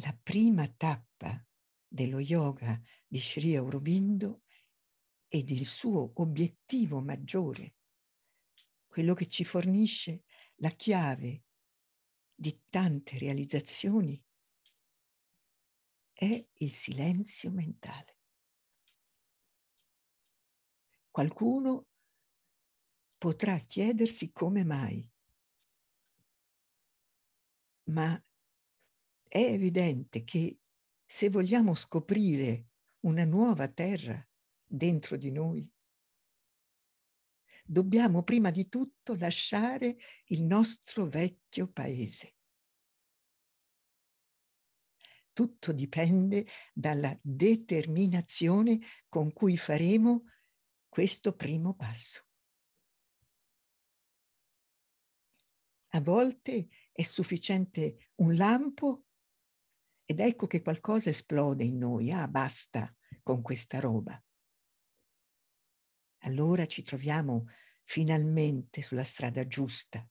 la prima tappa dello yoga di Sri Aurobindo ed il suo obiettivo maggiore, quello che ci fornisce la chiave di tante realizzazioni, è il silenzio mentale. Qualcuno potrà chiedersi come mai, ma è evidente che se vogliamo scoprire una nuova terra dentro di noi, dobbiamo prima di tutto lasciare il nostro vecchio paese. Tutto dipende dalla determinazione con cui faremo questo primo passo. A volte è sufficiente un lampo ed ecco che qualcosa esplode in noi, ah basta con questa roba. Allora ci troviamo finalmente sulla strada giusta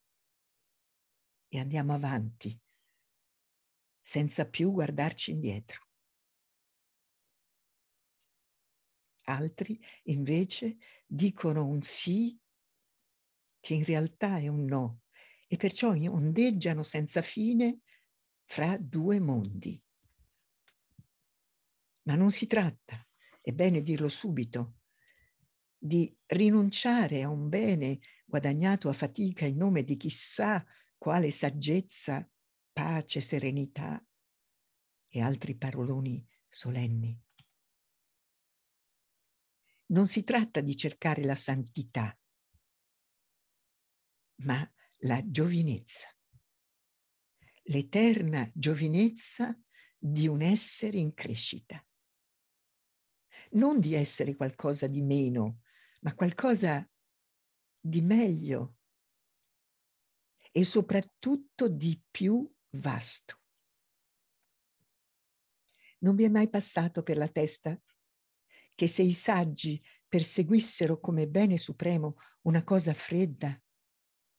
e andiamo avanti senza più guardarci indietro. Altri invece dicono un sì che in realtà è un no e perciò ondeggiano senza fine fra due mondi ma non si tratta, è bene dirlo subito, di rinunciare a un bene guadagnato a fatica in nome di chissà quale saggezza, pace, serenità e altri paroloni solenni. Non si tratta di cercare la santità, ma la giovinezza, l'eterna giovinezza di un essere in crescita non di essere qualcosa di meno, ma qualcosa di meglio e soprattutto di più vasto. Non vi è mai passato per la testa che se i saggi perseguissero come bene supremo una cosa fredda,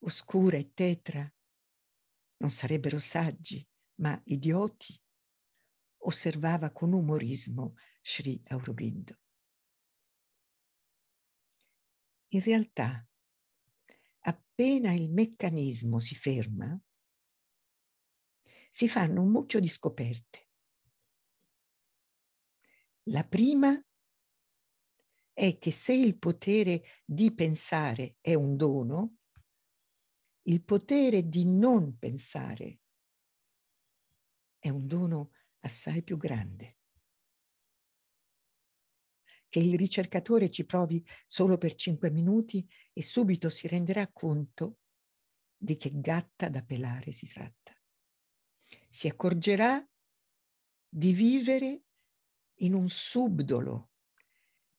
oscura e tetra, non sarebbero saggi, ma idioti? Osservava con umorismo Sri Aurobindo. In realtà, appena il meccanismo si ferma, si fanno un mucchio di scoperte. La prima è che se il potere di pensare è un dono, il potere di non pensare è un dono assai più grande che il ricercatore ci provi solo per cinque minuti e subito si renderà conto di che gatta da pelare si tratta. Si accorgerà di vivere in un subdolo,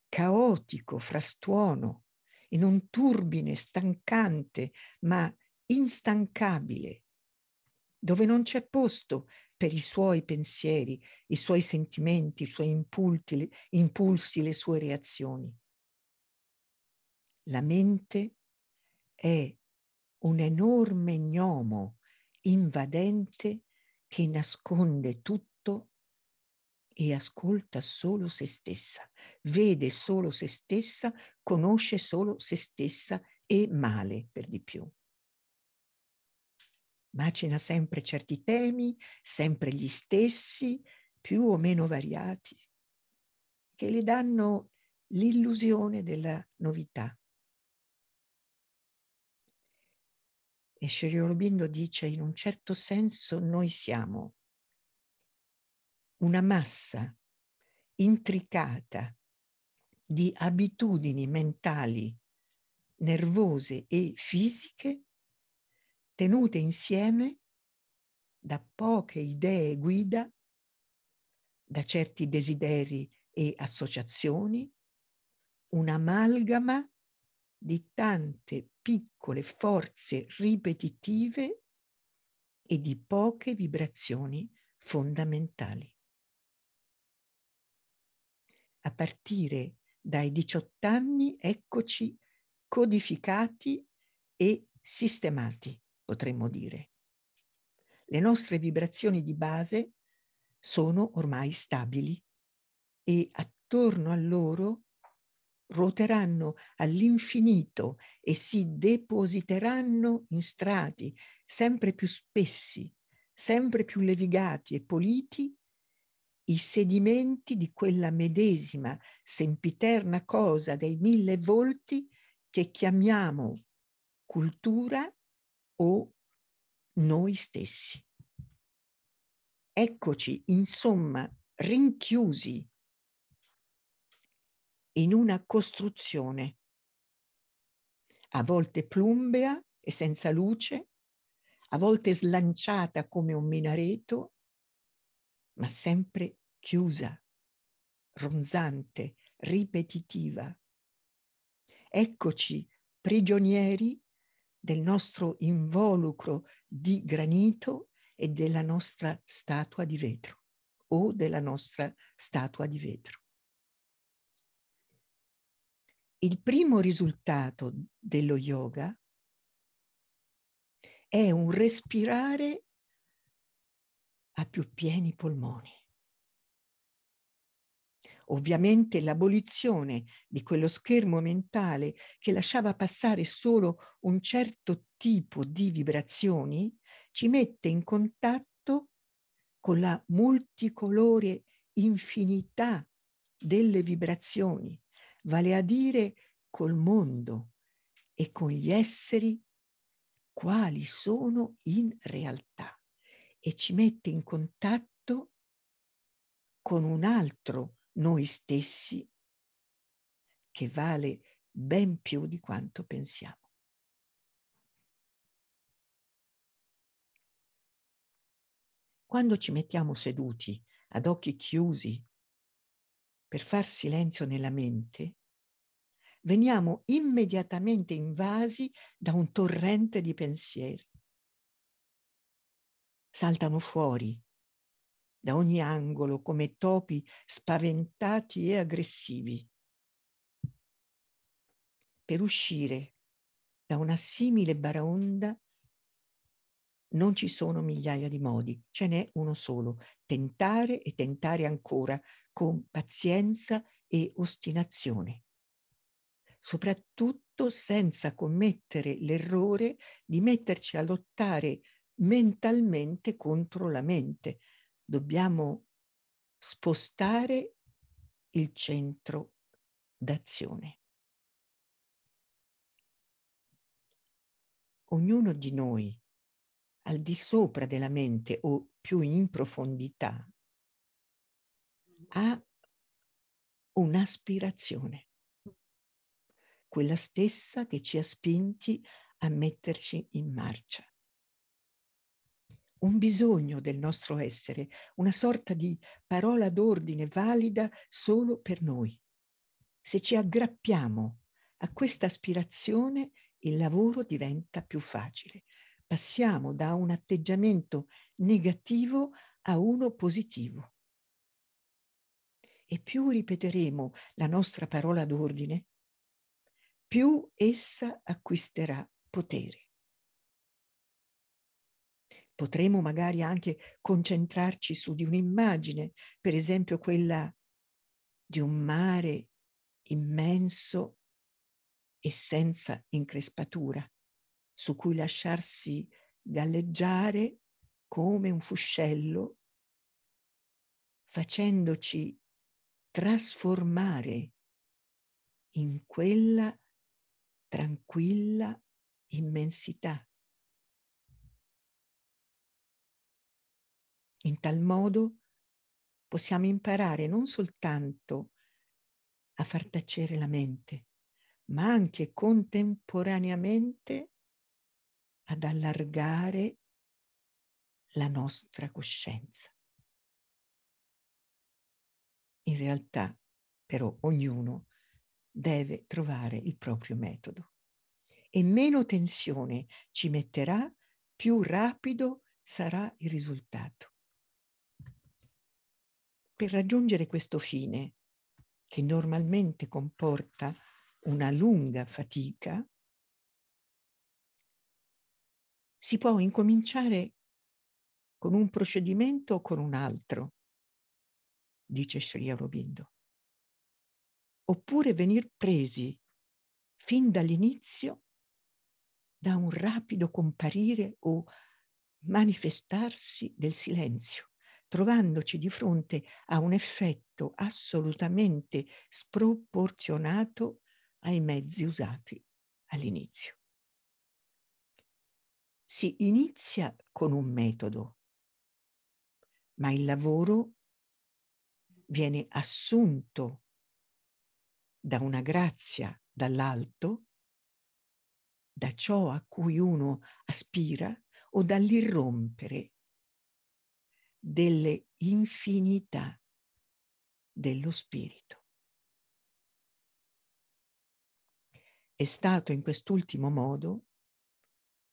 caotico, frastuono, in un turbine stancante ma instancabile, dove non c'è posto per i suoi pensieri, i suoi sentimenti, i suoi impulti, impulsi, le sue reazioni. La mente è un enorme gnomo invadente che nasconde tutto e ascolta solo se stessa, vede solo se stessa, conosce solo se stessa e male per di più macina sempre certi temi, sempre gli stessi, più o meno variati, che le danno l'illusione della novità. E Sri Aurobindo dice, in un certo senso noi siamo una massa intricata di abitudini mentali, nervose e fisiche tenute insieme da poche idee guida, da certi desideri e associazioni, un'amalgama di tante piccole forze ripetitive e di poche vibrazioni fondamentali. A partire dai 18 anni eccoci codificati e sistemati potremmo dire. Le nostre vibrazioni di base sono ormai stabili e attorno a loro ruoteranno all'infinito e si depositeranno in strati sempre più spessi, sempre più levigati e politi i sedimenti di quella medesima sempiterna cosa dei mille volti che chiamiamo cultura o noi stessi. Eccoci, insomma, rinchiusi in una costruzione, a volte plumbea e senza luce, a volte slanciata come un minareto, ma sempre chiusa, ronzante, ripetitiva. Eccoci prigionieri del nostro involucro di granito e della nostra statua di vetro o della nostra statua di vetro. Il primo risultato dello yoga è un respirare a più pieni polmoni. Ovviamente l'abolizione di quello schermo mentale che lasciava passare solo un certo tipo di vibrazioni ci mette in contatto con la multicolore infinità delle vibrazioni, vale a dire col mondo e con gli esseri quali sono in realtà e ci mette in contatto con un altro noi stessi che vale ben più di quanto pensiamo. Quando ci mettiamo seduti ad occhi chiusi per far silenzio nella mente, veniamo immediatamente invasi da un torrente di pensieri. Saltano fuori da ogni angolo come topi spaventati e aggressivi. Per uscire da una simile baraonda non ci sono migliaia di modi, ce n'è uno solo, tentare e tentare ancora con pazienza e ostinazione, soprattutto senza commettere l'errore di metterci a lottare mentalmente contro la mente, dobbiamo spostare il centro d'azione. Ognuno di noi, al di sopra della mente o più in profondità, ha un'aspirazione, quella stessa che ci ha spinti a metterci in marcia un bisogno del nostro essere, una sorta di parola d'ordine valida solo per noi. Se ci aggrappiamo a questa aspirazione, il lavoro diventa più facile. Passiamo da un atteggiamento negativo a uno positivo. E più ripeteremo la nostra parola d'ordine, più essa acquisterà potere. Potremmo magari anche concentrarci su di un'immagine, per esempio quella di un mare immenso e senza increspatura, su cui lasciarsi galleggiare come un fuscello, facendoci trasformare in quella tranquilla immensità. In tal modo possiamo imparare non soltanto a far tacere la mente, ma anche contemporaneamente ad allargare la nostra coscienza. In realtà, però, ognuno deve trovare il proprio metodo e meno tensione ci metterà, più rapido sarà il risultato. Per raggiungere questo fine, che normalmente comporta una lunga fatica, si può incominciare con un procedimento o con un altro, dice Sri Aurobindo, oppure venir presi fin dall'inizio da un rapido comparire o manifestarsi del silenzio trovandoci di fronte a un effetto assolutamente sproporzionato ai mezzi usati all'inizio. Si inizia con un metodo, ma il lavoro viene assunto da una grazia dall'alto, da ciò a cui uno aspira o dall'irrompere delle infinità dello spirito. È stato in quest'ultimo modo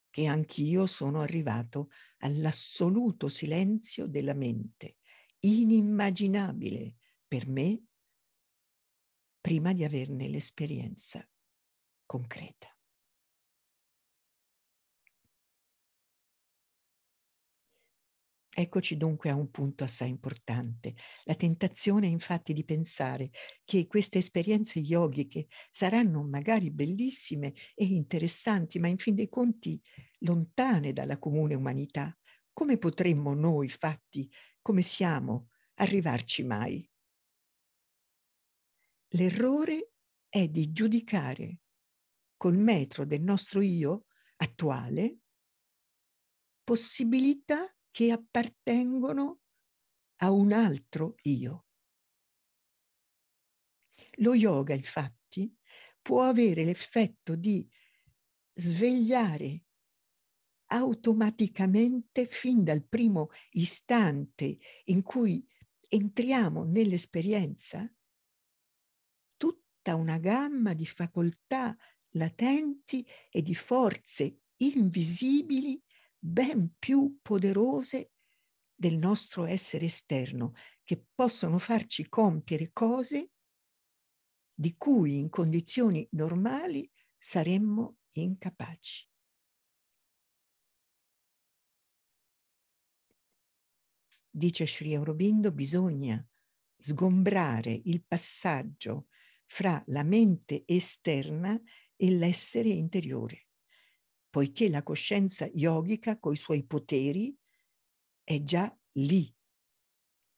che anch'io sono arrivato all'assoluto silenzio della mente, inimmaginabile per me prima di averne l'esperienza concreta. Eccoci dunque a un punto assai importante, la tentazione infatti di pensare che queste esperienze yogiche saranno magari bellissime e interessanti, ma in fin dei conti lontane dalla comune umanità. Come potremmo noi, fatti come siamo, arrivarci mai? L'errore è di giudicare col metro del nostro io attuale possibilità che appartengono a un altro io. Lo yoga, infatti, può avere l'effetto di svegliare automaticamente fin dal primo istante in cui entriamo nell'esperienza tutta una gamma di facoltà latenti e di forze invisibili ben più poderose del nostro essere esterno, che possono farci compiere cose di cui in condizioni normali saremmo incapaci. Dice Sri Aurobindo, bisogna sgombrare il passaggio fra la mente esterna e l'essere interiore poiché la coscienza yogica coi suoi poteri è già lì,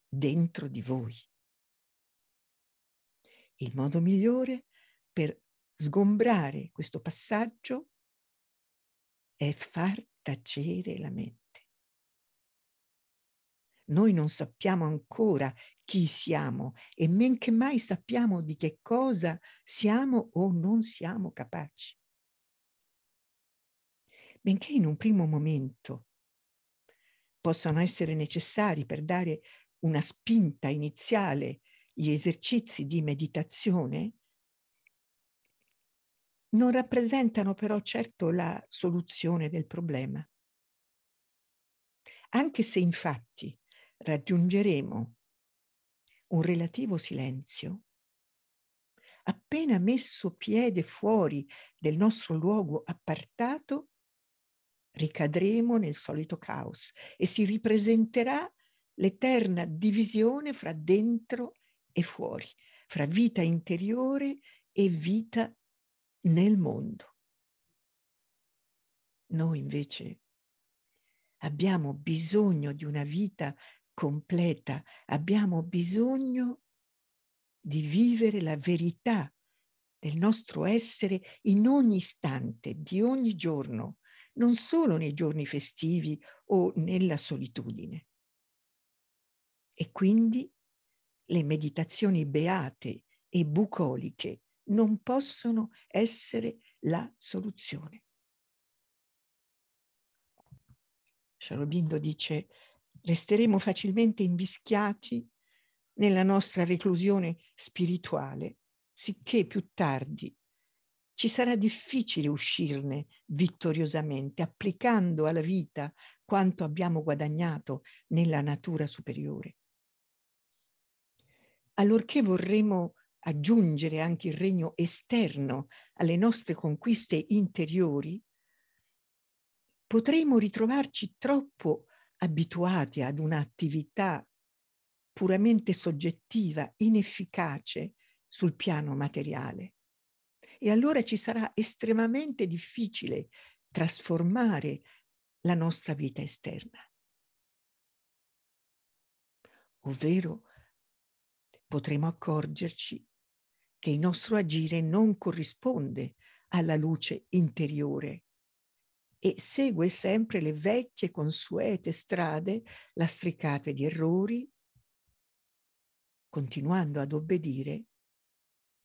dentro di voi. Il modo migliore per sgombrare questo passaggio è far tacere la mente. Noi non sappiamo ancora chi siamo e men che mai sappiamo di che cosa siamo o non siamo capaci benché in un primo momento possano essere necessari per dare una spinta iniziale gli esercizi di meditazione, non rappresentano però certo la soluzione del problema. Anche se infatti raggiungeremo un relativo silenzio, appena messo piede fuori del nostro luogo appartato, ricadremo nel solito caos e si ripresenterà l'eterna divisione fra dentro e fuori, fra vita interiore e vita nel mondo. Noi invece abbiamo bisogno di una vita completa, abbiamo bisogno di vivere la verità del nostro essere in ogni istante, di ogni giorno, non solo nei giorni festivi o nella solitudine. E quindi le meditazioni beate e bucoliche non possono essere la soluzione. Sciarobindo dice, resteremo facilmente invischiati nella nostra reclusione spirituale, sicché più tardi ci sarà difficile uscirne vittoriosamente, applicando alla vita quanto abbiamo guadagnato nella natura superiore. Allorché vorremmo aggiungere anche il regno esterno alle nostre conquiste interiori, potremo ritrovarci troppo abituati ad un'attività puramente soggettiva, inefficace sul piano materiale. E allora ci sarà estremamente difficile trasformare la nostra vita esterna. Ovvero potremo accorgerci che il nostro agire non corrisponde alla luce interiore e segue sempre le vecchie consuete strade lastricate di errori, continuando ad obbedire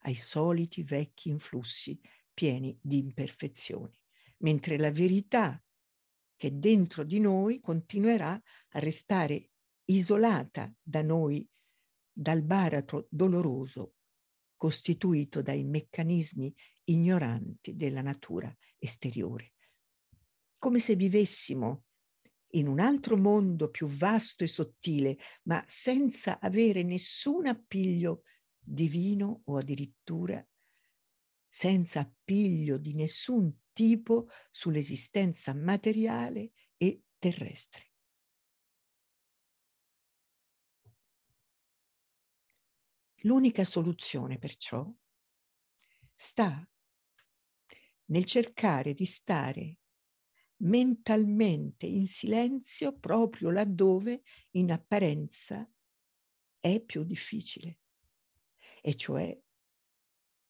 ai soliti vecchi influssi pieni di imperfezioni, mentre la verità che dentro di noi continuerà a restare isolata da noi dal baratro doloroso costituito dai meccanismi ignoranti della natura esteriore. Come se vivessimo in un altro mondo più vasto e sottile, ma senza avere nessun appiglio divino o addirittura senza appiglio di nessun tipo sull'esistenza materiale e terrestre. L'unica soluzione perciò sta nel cercare di stare mentalmente in silenzio proprio laddove in apparenza è più difficile e cioè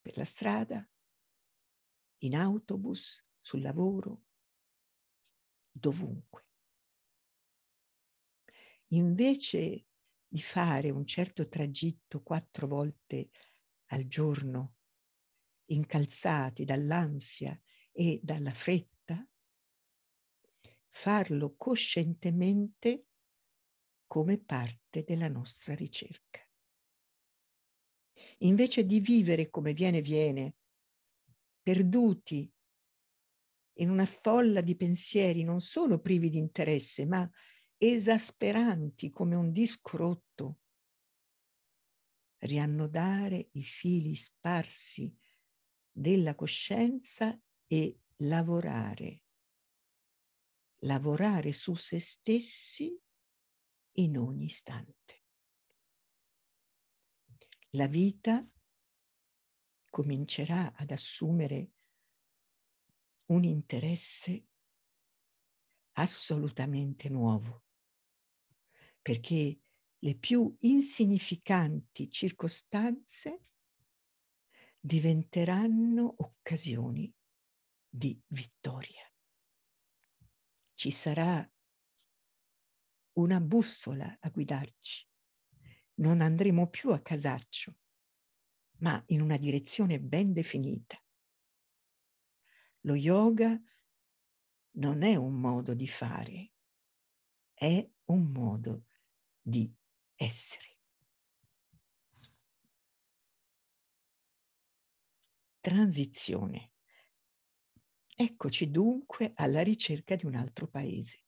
per la strada, in autobus, sul lavoro, dovunque. Invece di fare un certo tragitto quattro volte al giorno, incalzati dall'ansia e dalla fretta, farlo coscientemente come parte della nostra ricerca invece di vivere come viene viene, perduti in una folla di pensieri non solo privi di interesse, ma esasperanti come un disco rotto, riannodare i fili sparsi della coscienza e lavorare, lavorare su se stessi in ogni istante la vita comincerà ad assumere un interesse assolutamente nuovo, perché le più insignificanti circostanze diventeranno occasioni di vittoria. Ci sarà una bussola a guidarci non andremo più a casaccio, ma in una direzione ben definita. Lo yoga non è un modo di fare, è un modo di essere. Transizione. Eccoci dunque alla ricerca di un altro paese.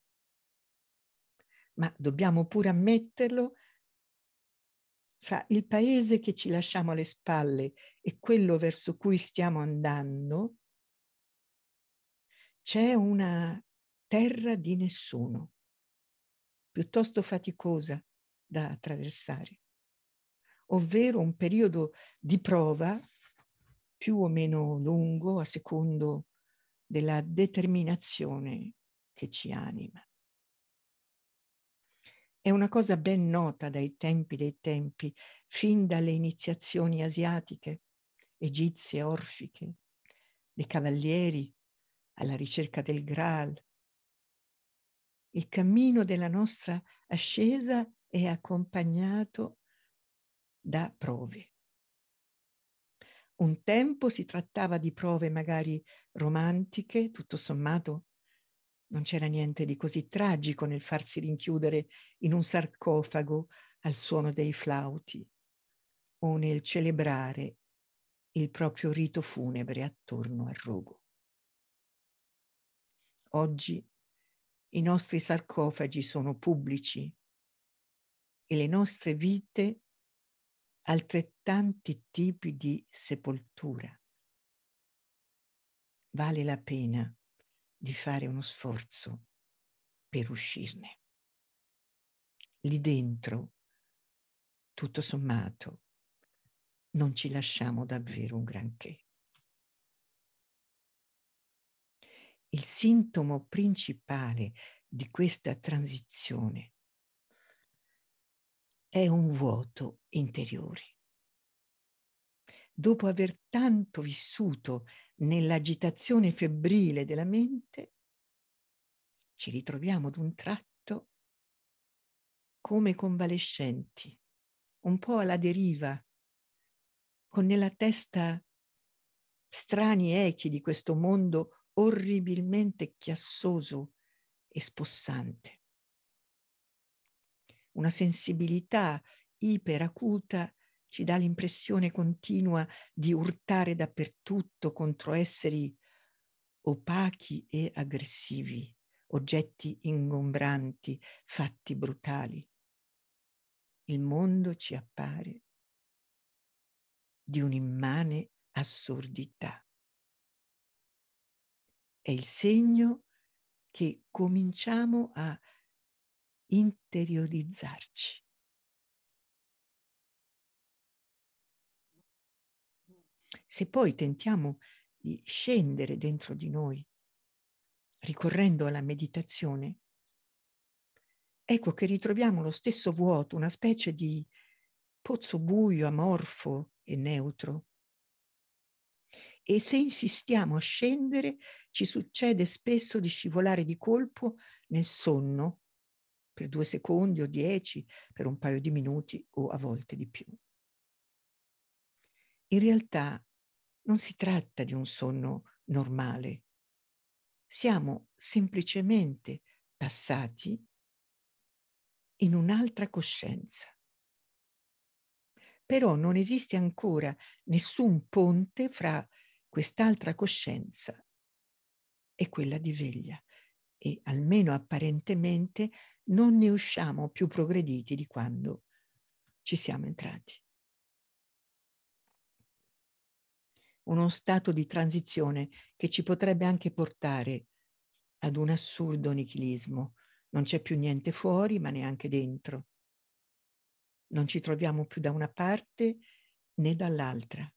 Ma dobbiamo pure ammetterlo fra il paese che ci lasciamo alle spalle e quello verso cui stiamo andando, c'è una terra di nessuno, piuttosto faticosa da attraversare, ovvero un periodo di prova più o meno lungo a secondo della determinazione che ci anima. È una cosa ben nota dai tempi dei tempi, fin dalle iniziazioni asiatiche, egizie, orfiche, dei cavalieri alla ricerca del Graal. Il cammino della nostra ascesa è accompagnato da prove. Un tempo si trattava di prove magari romantiche, tutto sommato non c'era niente di così tragico nel farsi rinchiudere in un sarcofago al suono dei flauti o nel celebrare il proprio rito funebre attorno al rogo. Oggi i nostri sarcofagi sono pubblici e le nostre vite altrettanti tipi di sepoltura. Vale la pena di fare uno sforzo per uscirne. Lì dentro, tutto sommato, non ci lasciamo davvero un granché. Il sintomo principale di questa transizione è un vuoto interiore. Dopo aver tanto vissuto nell'agitazione febbrile della mente, ci ritroviamo d'un tratto come convalescenti, un po' alla deriva, con nella testa strani echi di questo mondo orribilmente chiassoso e spossante. Una sensibilità iperacuta ci dà l'impressione continua di urtare dappertutto contro esseri opachi e aggressivi, oggetti ingombranti, fatti brutali. Il mondo ci appare di un'immane assurdità. È il segno che cominciamo a interiorizzarci. Se poi tentiamo di scendere dentro di noi, ricorrendo alla meditazione, ecco che ritroviamo lo stesso vuoto, una specie di pozzo buio, amorfo e neutro. E se insistiamo a scendere, ci succede spesso di scivolare di colpo nel sonno per due secondi o dieci, per un paio di minuti o a volte di più. In realtà non si tratta di un sonno normale. Siamo semplicemente passati in un'altra coscienza. Però non esiste ancora nessun ponte fra quest'altra coscienza e quella di veglia e almeno apparentemente non ne usciamo più progrediti di quando ci siamo entrati. uno stato di transizione che ci potrebbe anche portare ad un assurdo nichilismo. Non c'è più niente fuori, ma neanche dentro. Non ci troviamo più da una parte né dall'altra.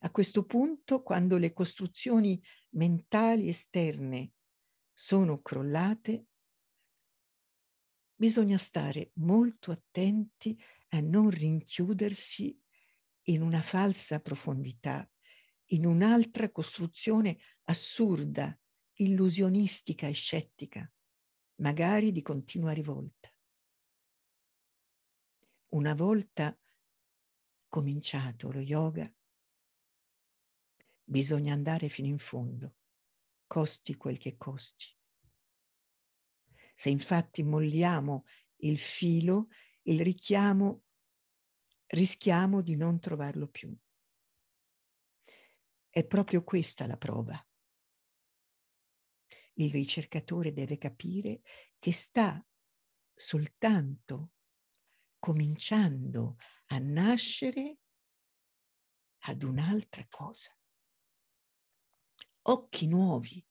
A questo punto, quando le costruzioni mentali esterne sono crollate, bisogna stare molto attenti a non rinchiudersi in una falsa profondità, in un'altra costruzione assurda, illusionistica e scettica, magari di continua rivolta. Una volta cominciato lo yoga, bisogna andare fino in fondo, costi quel che costi. Se infatti molliamo il filo, il richiamo rischiamo di non trovarlo più. È proprio questa la prova. Il ricercatore deve capire che sta soltanto cominciando a nascere ad un'altra cosa. Occhi nuovi,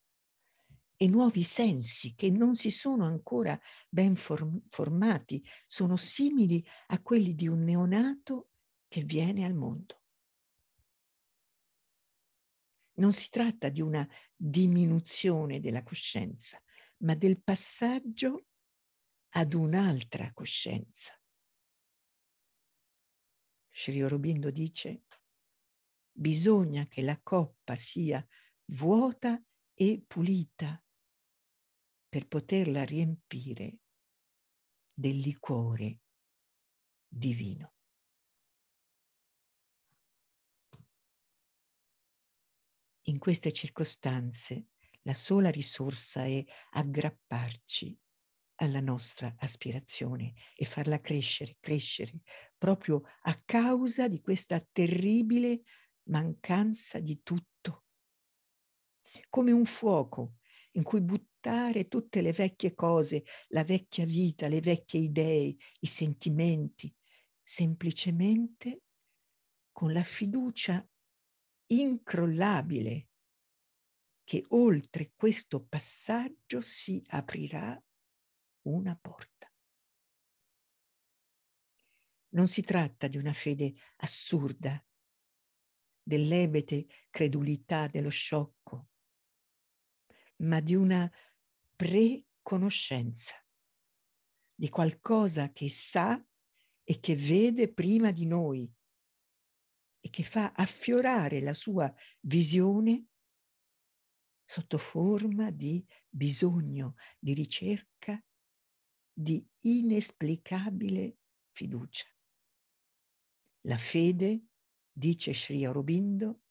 e nuovi sensi che non si sono ancora ben form- formati, sono simili a quelli di un neonato che viene al mondo. Non si tratta di una diminuzione della coscienza, ma del passaggio ad un'altra coscienza. Sri Aurobindo dice, bisogna che la coppa sia vuota e pulita per poterla riempire del liquore divino. In queste circostanze la sola risorsa è aggrapparci alla nostra aspirazione e farla crescere, crescere, proprio a causa di questa terribile mancanza di tutto. Come un fuoco in cui buttare tutte le vecchie cose, la vecchia vita, le vecchie idee, i sentimenti, semplicemente con la fiducia incrollabile che oltre questo passaggio si aprirà una porta. Non si tratta di una fede assurda, dell'ebete credulità dello sciocco, ma di una preconoscenza, di qualcosa che sa e che vede prima di noi e che fa affiorare la sua visione sotto forma di bisogno, di ricerca, di inesplicabile fiducia. La fede, dice Sri Aurobindo,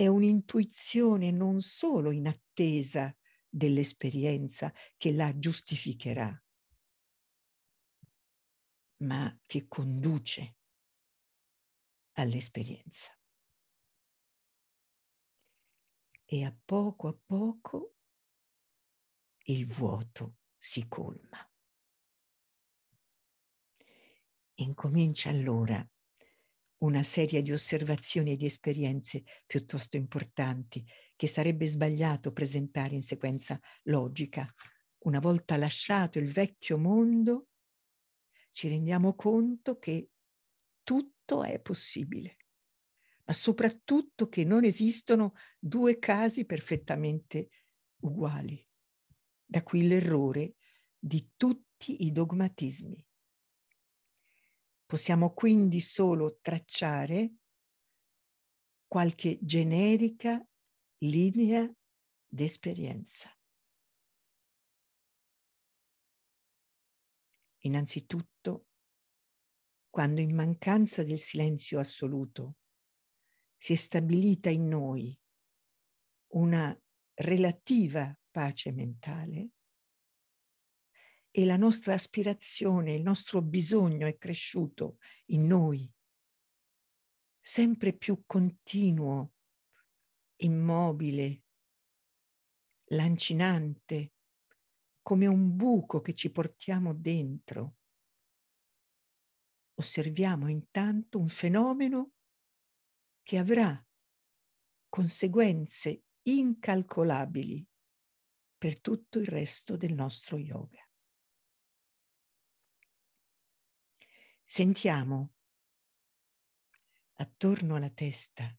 è un'intuizione non solo in attesa dell'esperienza che la giustificherà, ma che conduce all'esperienza. E a poco a poco il vuoto si colma. Incomincia allora una serie di osservazioni e di esperienze piuttosto importanti che sarebbe sbagliato presentare in sequenza logica. Una volta lasciato il vecchio mondo, ci rendiamo conto che tutto è possibile, ma soprattutto che non esistono due casi perfettamente uguali. Da qui l'errore di tutti i dogmatismi Possiamo quindi solo tracciare qualche generica linea d'esperienza. Innanzitutto, quando in mancanza del silenzio assoluto si è stabilita in noi una relativa pace mentale, e la nostra aspirazione, il nostro bisogno è cresciuto in noi, sempre più continuo, immobile, lancinante, come un buco che ci portiamo dentro. Osserviamo intanto un fenomeno che avrà conseguenze incalcolabili per tutto il resto del nostro yoga. Sentiamo attorno alla testa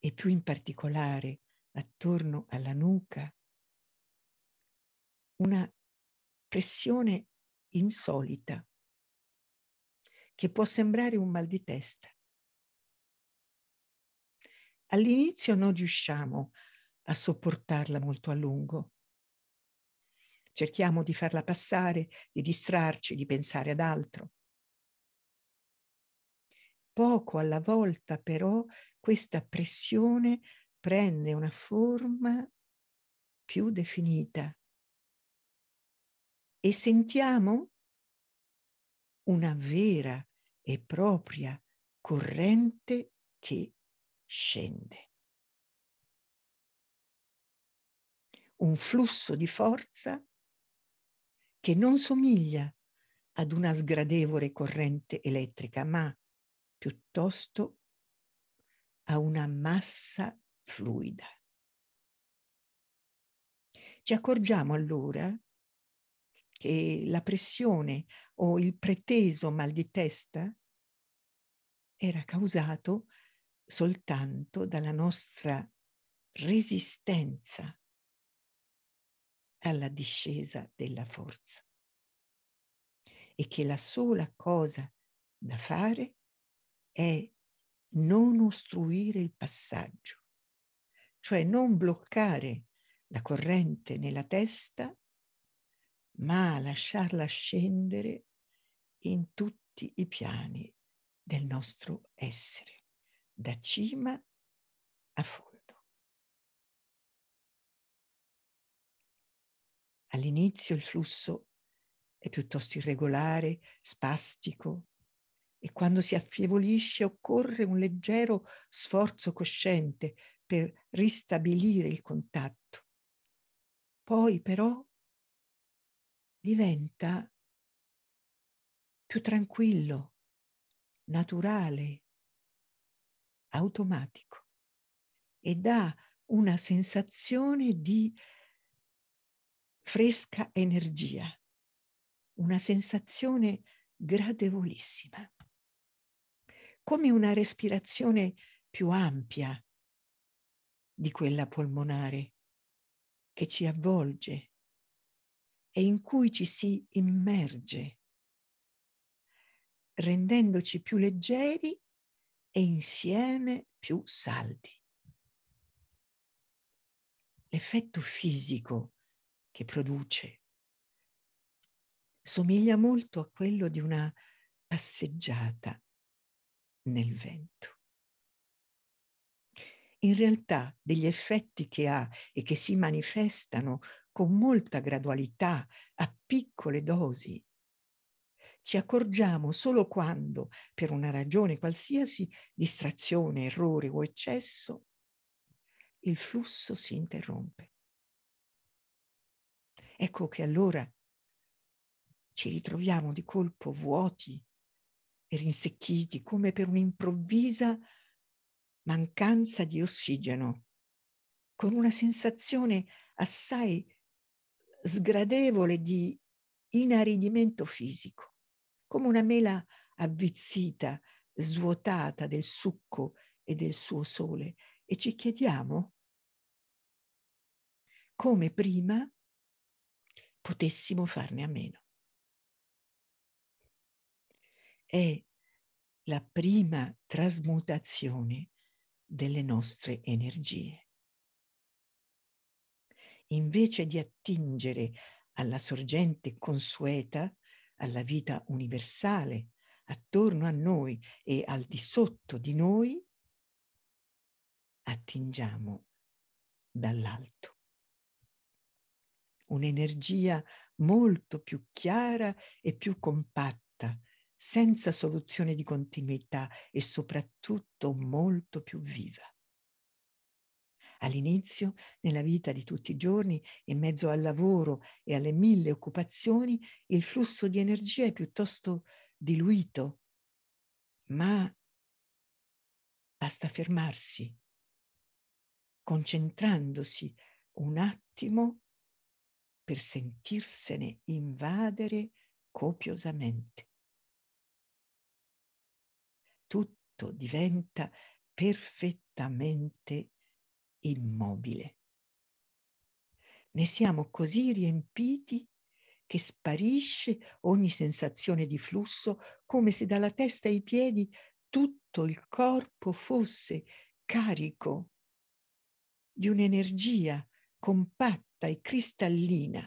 e più in particolare attorno alla nuca una pressione insolita che può sembrare un mal di testa. All'inizio non riusciamo a sopportarla molto a lungo. Cerchiamo di farla passare, di distrarci, di pensare ad altro poco alla volta però questa pressione prende una forma più definita e sentiamo una vera e propria corrente che scende. Un flusso di forza che non somiglia ad una sgradevole corrente elettrica, ma piuttosto a una massa fluida. Ci accorgiamo allora che la pressione o il preteso mal di testa era causato soltanto dalla nostra resistenza alla discesa della forza e che la sola cosa da fare è non ostruire il passaggio, cioè non bloccare la corrente nella testa, ma lasciarla scendere in tutti i piani del nostro essere, da cima a fondo. All'inizio il flusso è piuttosto irregolare, spastico, e quando si affievolisce occorre un leggero sforzo cosciente per ristabilire il contatto. Poi però diventa più tranquillo, naturale, automatico e dà una sensazione di fresca energia, una sensazione gradevolissima come una respirazione più ampia di quella polmonare che ci avvolge e in cui ci si immerge, rendendoci più leggeri e insieme più saldi. L'effetto fisico che produce somiglia molto a quello di una passeggiata nel vento. In realtà degli effetti che ha e che si manifestano con molta gradualità, a piccole dosi, ci accorgiamo solo quando, per una ragione qualsiasi, distrazione, errore o eccesso, il flusso si interrompe. Ecco che allora ci ritroviamo di colpo vuoti, e rinsecchiti come per un'improvvisa mancanza di ossigeno, con una sensazione assai sgradevole di inaridimento fisico, come una mela avvizzita, svuotata del succo e del suo sole, e ci chiediamo come prima potessimo farne a meno è la prima trasmutazione delle nostre energie. Invece di attingere alla sorgente consueta, alla vita universale, attorno a noi e al di sotto di noi, attingiamo dall'alto. Un'energia molto più chiara e più compatta senza soluzione di continuità e soprattutto molto più viva. All'inizio, nella vita di tutti i giorni, in mezzo al lavoro e alle mille occupazioni, il flusso di energia è piuttosto diluito, ma basta fermarsi, concentrandosi un attimo per sentirsene invadere copiosamente. tutto diventa perfettamente immobile. Ne siamo così riempiti che sparisce ogni sensazione di flusso come se dalla testa ai piedi tutto il corpo fosse carico di un'energia compatta e cristallina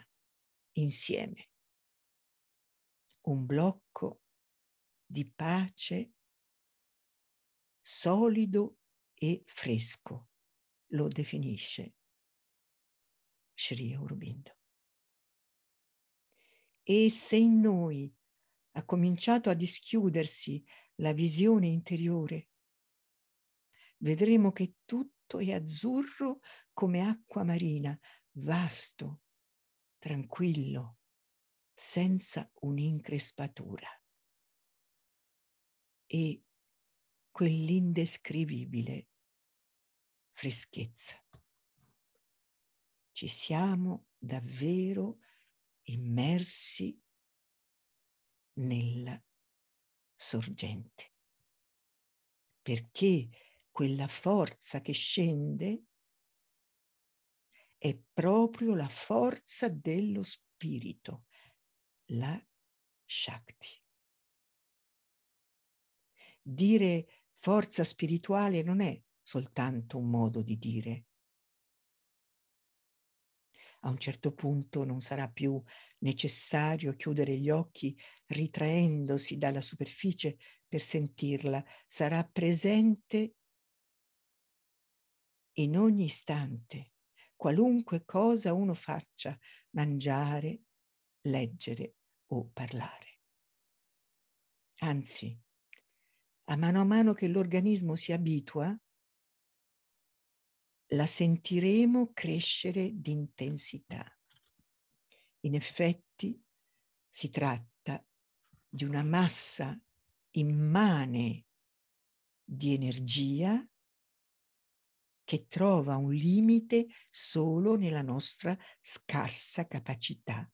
insieme. Un blocco di pace solido e fresco, lo definisce Sri Aurobindo. E se in noi ha cominciato a dischiudersi la visione interiore, vedremo che tutto è azzurro come acqua marina, vasto, tranquillo, senza un'increspatura. E quell'indescrivibile freschezza. Ci siamo davvero immersi nella sorgente, perché quella forza che scende è proprio la forza dello spirito, la Shakti. Dire Forza spirituale non è soltanto un modo di dire. A un certo punto non sarà più necessario chiudere gli occhi ritraendosi dalla superficie per sentirla, sarà presente in ogni istante, qualunque cosa uno faccia, mangiare, leggere o parlare. Anzi, a mano a mano che l'organismo si abitua, la sentiremo crescere di intensità. In effetti si tratta di una massa immane di energia che trova un limite solo nella nostra scarsa capacità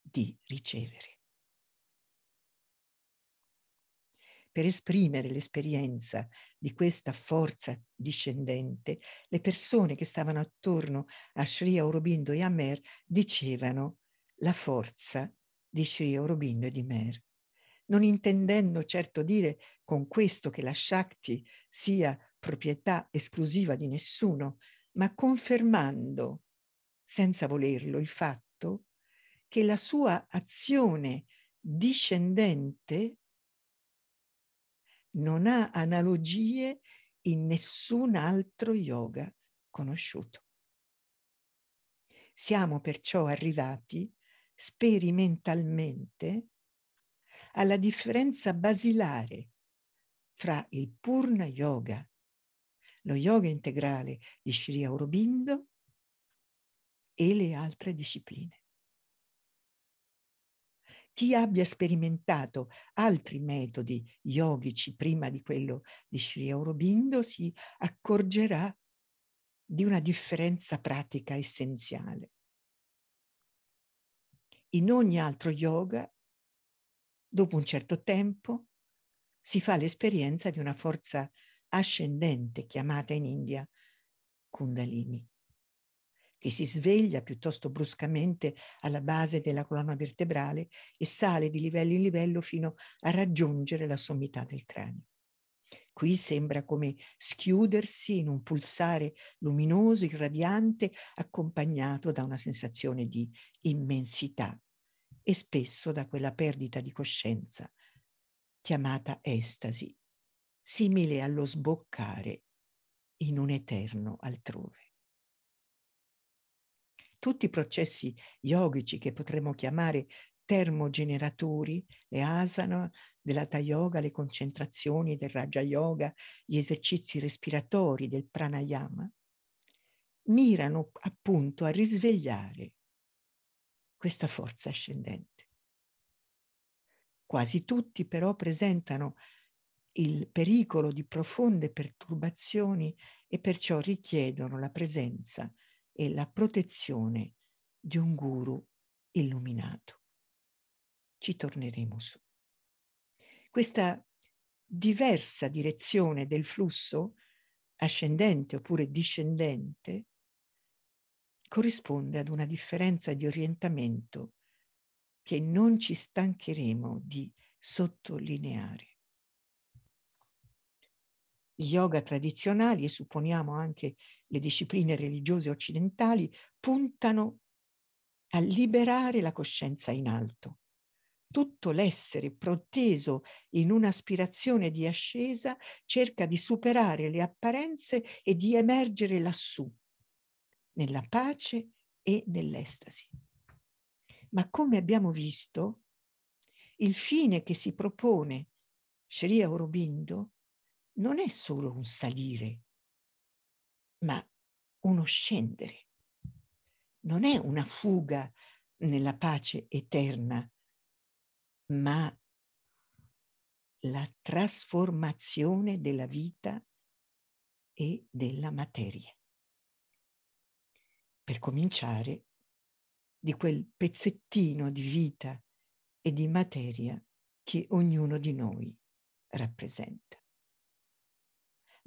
di ricevere. per esprimere l'esperienza di questa forza discendente, le persone che stavano attorno a Sri Aurobindo e a Mer dicevano la forza di Sri Aurobindo e di Mer. Non intendendo certo dire con questo che la Shakti sia proprietà esclusiva di nessuno, ma confermando, senza volerlo, il fatto che la sua azione discendente non ha analogie in nessun altro yoga conosciuto. Siamo perciò arrivati sperimentalmente alla differenza basilare fra il Purna Yoga, lo yoga integrale di Sri Aurobindo, e le altre discipline chi abbia sperimentato altri metodi yogici prima di quello di Sri Aurobindo si accorgerà di una differenza pratica essenziale. In ogni altro yoga, dopo un certo tempo, si fa l'esperienza di una forza ascendente chiamata in India Kundalini che si sveglia piuttosto bruscamente alla base della colonna vertebrale e sale di livello in livello fino a raggiungere la sommità del cranio. Qui sembra come schiudersi in un pulsare luminoso, irradiante, accompagnato da una sensazione di immensità e spesso da quella perdita di coscienza chiamata estasi, simile allo sboccare in un eterno altrove tutti i processi yogici che potremmo chiamare termogeneratori, le asana della tayoga, le concentrazioni del raja yoga, gli esercizi respiratori del pranayama, mirano appunto a risvegliare questa forza ascendente. Quasi tutti però presentano il pericolo di profonde perturbazioni e perciò richiedono la presenza di e la protezione di un guru illuminato. Ci torneremo su. Questa diversa direzione del flusso ascendente oppure discendente corrisponde ad una differenza di orientamento che non ci stancheremo di sottolineare yoga tradizionali e supponiamo anche le discipline religiose occidentali puntano a liberare la coscienza in alto. Tutto l'essere proteso in un'aspirazione di ascesa cerca di superare le apparenze e di emergere lassù, nella pace e nell'estasi. Ma come abbiamo visto, il fine che si propone Sri Aurobindo non è solo un salire, ma uno scendere. Non è una fuga nella pace eterna, ma la trasformazione della vita e della materia. Per cominciare, di quel pezzettino di vita e di materia che ognuno di noi rappresenta.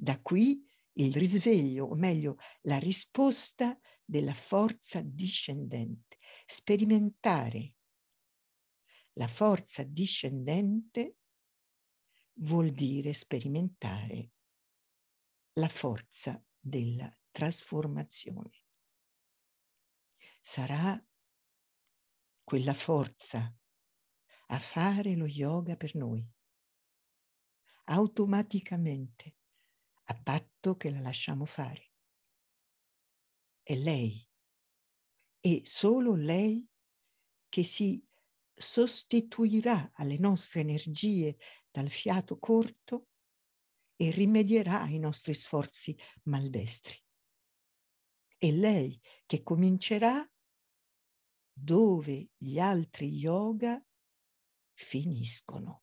Da qui il risveglio, o meglio la risposta della forza discendente. Sperimentare la forza discendente vuol dire sperimentare la forza della trasformazione. Sarà quella forza a fare lo yoga per noi, automaticamente, a patto che la lasciamo fare. È lei, e solo lei che si sostituirà alle nostre energie dal fiato corto e rimedierà ai nostri sforzi maldestri. È lei che comincerà dove gli altri yoga finiscono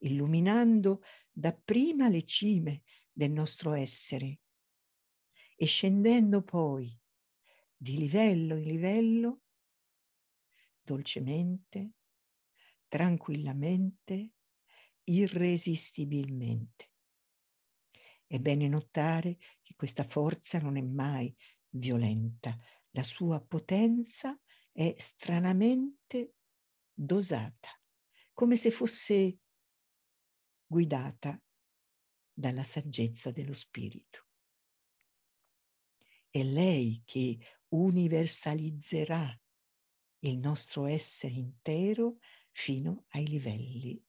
illuminando dapprima le cime del nostro essere e scendendo poi di livello in livello, dolcemente, tranquillamente, irresistibilmente. È bene notare che questa forza non è mai violenta, la sua potenza è stranamente dosata, come se fosse guidata dalla saggezza dello spirito. È lei che universalizzerà il nostro essere intero fino ai livelli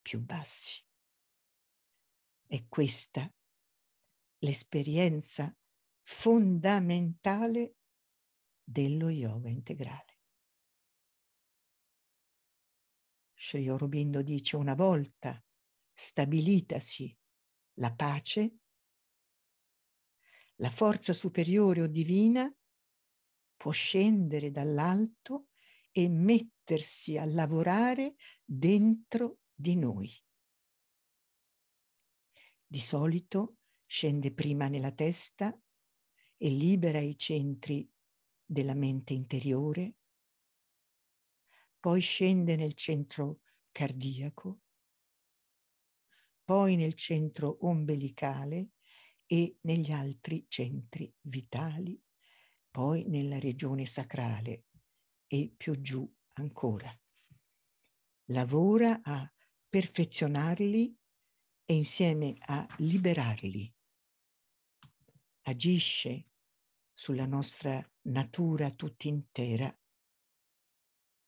più bassi. È questa l'esperienza fondamentale dello yoga integrale. Sri Aurobindo dice una volta stabilitasi la pace, la forza superiore o divina può scendere dall'alto e mettersi a lavorare dentro di noi. Di solito scende prima nella testa e libera i centri della mente interiore, poi scende nel centro cardiaco, poi nel centro ombelicale e negli altri centri vitali, poi nella regione sacrale e più giù ancora. Lavora a perfezionarli e insieme a liberarli. Agisce sulla nostra natura tutta intera,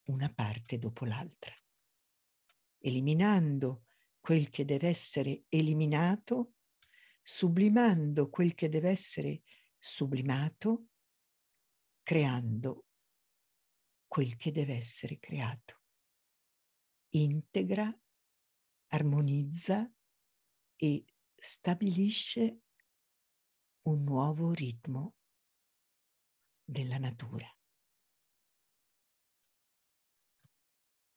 una parte dopo l'altra, eliminando quel che deve essere eliminato, sublimando quel che deve essere sublimato, creando quel che deve essere creato. Integra, armonizza e stabilisce un nuovo ritmo della natura.